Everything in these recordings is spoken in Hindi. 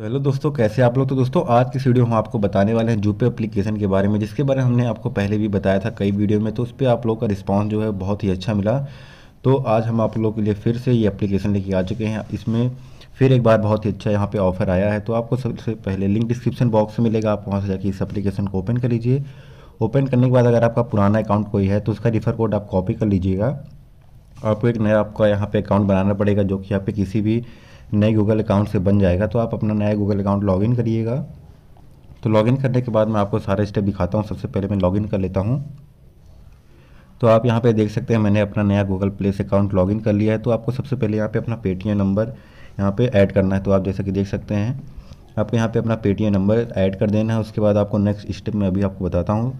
तो हेलो दोस्तों कैसे आप लोग तो दोस्तों आज की वीडियो हम आपको बताने वाले हैं जूपे एप्लीकेशन के बारे में जिसके बारे में हमने आपको पहले भी बताया था कई वीडियो में तो उस पर आप लोग का रिस्पॉन्स जो है बहुत ही अच्छा मिला तो आज हम आप लोगों के लिए फिर से ये एप्लीकेशन लेके आ चुके हैं इसमें फिर एक बार बहुत ही अच्छा यहाँ पर ऑफर आया है तो आपको सबसे पहले लिंक डिस्क्रिप्शन बॉक्स में मिलेगा आप वहाँ से जाके इस अप्लीकेशन को ओपन कर लीजिए ओपन करने के बाद अगर आपका पुराना अकाउंट कोई है तो उसका रिफ़र कोड आप कॉपी कर लीजिएगा आपको एक नया आपका यहाँ पर अकाउंट बनाना पड़ेगा जो कि यहाँ पे किसी भी नए गूगल अकाउंट से बन जाएगा तो आप अपना नया गूगल अकाउंट लॉगिन करिएगा तो लॉगिन करने के बाद मैं आपको सारे स्टेप दिखाता हूँ सबसे पहले मैं लॉगिन कर लेता हूँ तो आप यहाँ पे देख सकते हैं मैंने अपना नया गूगल प्ले से अकाउंट लॉगिन कर लिया है तो आपको सबसे पहले यहाँ पे अपना पेटीएम नंबर यहाँ पे ऐड करना है तो आप जैसा कि देख सकते हैं आपको यहाँ पे अपना पेटीएम नंबर ऐड कर देना है उसके बाद आपको नेक्स्ट स्टेप में अभी आपको बताता हूँ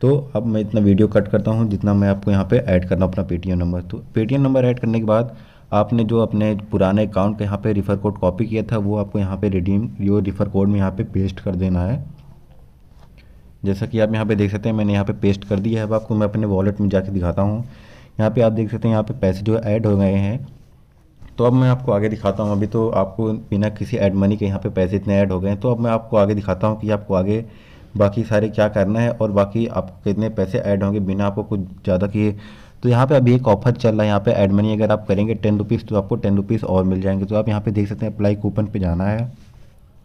तो अब मैं इतना वीडियो कट करता हूँ जितना मैं आपको यहाँ पर ऐड करना अपना पेटीएम नंबर तो पेटीएम नंबर ऐड करने के बाद आपने जो अपने पुराने अकाउंट के यहाँ पे रिफ़र कोड कॉपी किया था वो आपको यहाँ पे रिडीम यो रिफ़र कोड में यहाँ पे पेस्ट कर देना है जैसा कि आप यहाँ पे देख सकते हैं मैंने यहाँ पे पेस्ट कर दिया है अब आपको मैं अपने वॉलेट में जाके दिखाता हूँ यहाँ पे आप देख सकते हैं यहाँ पे पैसे जो ऐड हो गए हैं तो अब मैं आपको आगे दिखाता हूँ अभी तो आपको बिना किसी एड मनी के यहाँ पर पैसे इतने ऐड हो गए हैं तो अब मैं आपको आगे दिखाता हूँ कि आपको आगे बाकी सारे क्या करना है और बाकी आपको कितने पैसे ऐड होंगे बिना आपको कुछ ज़्यादा किए तो यहाँ पे अभी एक ऑफर चल रहा है यहाँ पे एड मनी अगर आप करेंगे टेन रुपीज़ तो आपको टेन रुपीज़ और मिल जाएंगे तो आप यहाँ पे देख सकते हैं अप्लाई कूपन पे जाना है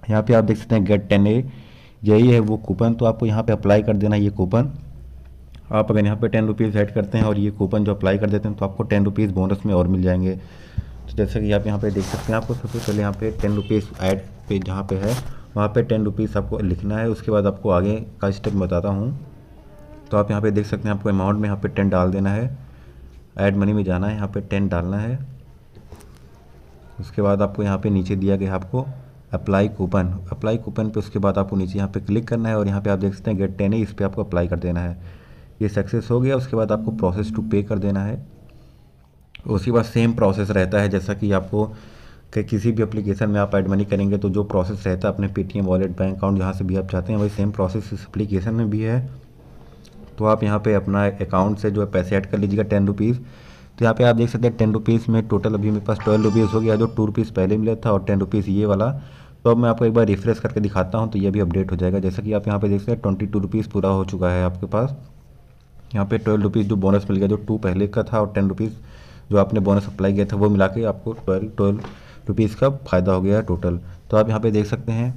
यहाँ पे आप देख सकते हैं गेट टेन ए यही है वो कूपन तो आपको यहाँ पे अप्लाई कर देना ये कूपन आप अगर यहाँ पे टेन रुपीज़ ऐड करते हैं और ये कूपन जो अप्लाई कर देते हैं तो आपको टेन रुपीज़ बोनस में और मिल जाएंगे तो जैसे कि आप यहाँ पे देख सकते हैं आपको सबसे पहले यहाँ पे टेन रुपीज़ ऐड पे जहाँ पे है वहाँ पे टेन रुपीज़ आपको लिखना है उसके बाद आपको आगे का स्टेप बताता हूँ तो आप यहाँ पे देख सकते हैं आपको अमाउंट में यहाँ पे टेन डाल देना है ऐड मनी में जाना है यहाँ पे टेन डालना है उसके बाद आपको यहाँ पे नीचे दिया गया आपको अप्लाई कूपन अप्लाई कूपन पे उसके बाद आपको नीचे यहाँ पे क्लिक करना है और यहाँ पे आप देख सकते हैं गेट टेन है इस पर आपको अप्लाई कर देना है ये सक्सेस हो गया उसके बाद आपको प्रोसेस टू पे कर देना है उसके बाद सेम प्रोसेस रहता है जैसा कि आपको कि किसी भी एप्लीकेशन में आप एड मनी करेंगे तो जो प्रोसेस रहता है अपने पेटीएम वॉलेट बैंक अकाउंट जहाँ से भी आप चाहते हैं वही सेम प्रोसेस इस एप्लीकेशन में भी है तो आप यहाँ पे अपना अकाउंट से जो है पैसे ऐड कर लीजिएगा टेन रुपीज़ तो यहाँ पे आप देख सकते हैं टेन रुपीज़ में टोटल अभी मेरे पास ट्वेल्व रुपीज़ हो गया जो टू रुपीज़ पहले मिला था और टेन रुपीज़ ये वाला तो अब मैं आपको एक बार रिफ्रेश करके दिखाता हूँ तो ये भी अपडेट हो जाएगा जैसा कि आप यहाँ पे देख सकते हैं ट्वेंटी टू रुपीज़ पूरा हो चुका है आपके पास यहाँ पे ट्वेल्व रुपीज़ जो बोनस मिल गया जो टू पहले का था और टेन रुपीज़ जो आपने बोनस अप्लाई किया था वो मिला के आपको ट्वेल्व ट्वेल्व रुपीज़ का फ़ायदा हो गया है टोटल तो आप यहाँ पर देख सकते हैं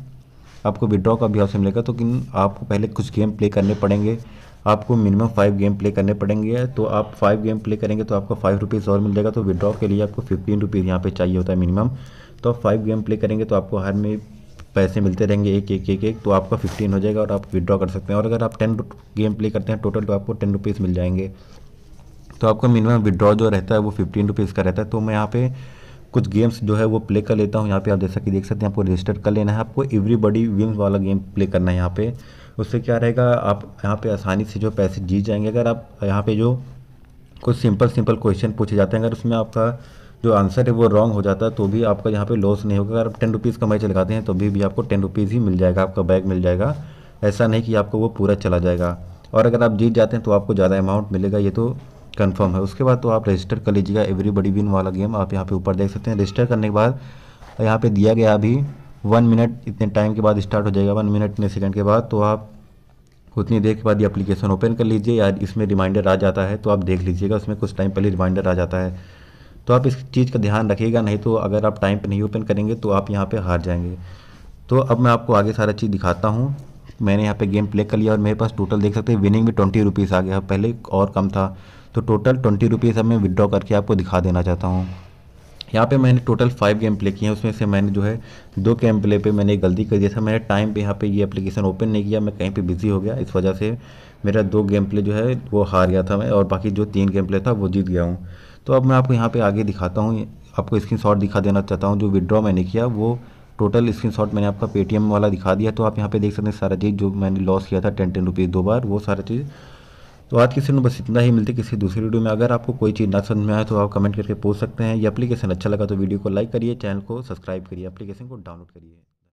आपको विड्रॉ का भी ऑप्शन मिलेगा तो आपको पहले कुछ गेम प्ले करने पड़ेंगे आपको मिनिमम फाइव गेम प्ले करने पड़ेंगे तो आप फाइव गेम प्ले करेंगे तो आपको फाइव रुपीज़ और मिल जाएगा तो विड्रॉ के लिए आपको फिफ्टीन रुपीज़ यहाँ पर चाहिए होता है मिनिमम तो आप फाइव गेम प्ले करेंगे तो आपको हर में पैसे मिलते रहेंगे एक एक एक एक तो आपका फिफ्टीन हो जाएगा और आप विदड्रॉ कर सकते हैं और अगर आप टेन गेम प्ले करते हैं टोटल तो आपको टेन रुपीज़ मिल जाएंगे तो आपका मिनिमम विड्रॉ जो रहता है वो फिफ्टीन रुपीज़ का रहता है तो मैं यहाँ पे कुछ गेम्स जो है वो प्ले कर लेता हूँ यहाँ पे आप जैसा कि देख सकते हैं आपको रजिस्टर कर लेना है आपको एवरी बडी विम्स वाला गेम प्ले करना है यहाँ पे उससे क्या रहेगा आप यहाँ पे आसानी से जो पैसे जीत जाएंगे अगर आप यहाँ पे जो कुछ सिंपल सिंपल क्वेश्चन पूछे जाते हैं अगर उसमें आपका जो आंसर है वो रॉन्ग हो जाता है तो भी आपका यहाँ पे लॉस नहीं होगा अगर आप टेन रुपीज़ कमाई मैच लगाते हैं तो भी, भी आपको टेन रुपीज़ ही मिल जाएगा आपका बैग मिल जाएगा ऐसा नहीं कि आपको वो पूरा चला जाएगा और अगर आप जीत जाते हैं तो आपको ज़्यादा अमाउंट मिलेगा ये तो कन्फर्म है उसके बाद तो आप रजिस्टर कर लीजिएगा एवरीबडी विन वाला गेम आप यहाँ पर ऊपर देख सकते हैं रजिस्टर करने के बाद यहाँ पर दिया गया अभी वन मिनट इतने टाइम के बाद स्टार्ट हो जाएगा वन मिनट इतने सेकंड के बाद तो आप उतनी देर के बाद ये एप्लीकेशन ओपन कर लीजिए या इसमें रिमाइंडर आ जाता है तो आप देख लीजिएगा उसमें कुछ टाइम पहले रिमाइंडर आ जाता है तो आप इस चीज़ का ध्यान रखिएगा नहीं तो अगर आप टाइम पर नहीं ओपन करेंगे तो आप यहाँ पर हार जाएंगे तो अब मैं आपको आगे सारा चीज़ दिखाता हूँ मैंने यहाँ पे गेम प्ले कर लिया और मेरे पास टोटल देख सकते हैं विनिंग में ट्वेंटी रुपीज़ आ गया पहले और कम था तो टोटल ट्वेंटी रुपीज़ अब मैं विदड्रॉ करके आपको दिखा देना चाहता हूँ यहाँ पे मैंने टोटल फाइव गेम प्ले किए हैं उसमें से मैंने जो है दो गेम प्ले पे मैंने गलती कर दिया था मैंने टाइम पे यहाँ पे ये एप्लीकेशन ओपन नहीं किया मैं कहीं पे बिजी हो गया इस वजह से मेरा दो गेम प्ले जो है वो हार गया था मैं और बाकी जो तीन गेम प्ले था वो जीत गया हूँ तो अब मैं आपको यहाँ पर आगे दिखाता हूँ आपको स्क्रीन दिखा देना चाहता हूँ जो विदड्रॉ मैंने किया वो टोटल स्क्रीन मैंने आपका पेटीएम वाला दिखा दिया तो आप यहाँ पर देख सकते हैं सारा चीज़ जो मैंने लॉस किया था टेन टेन रुपीज़ दो बार वो सारा चीज़ तो आज की वीडियो में बस इतना ही मिलते किसी दूसरी वीडियो में अगर आपको कोई चीज़ ना समझ में आए तो आप कमेंट करके पूछ सकते हैं ये एप्लीकेशन अच्छा लगा तो वीडियो को लाइक करिए चैनल को सब्सक्राइब करिए एप्लीकेशन को डाउनलोड करिए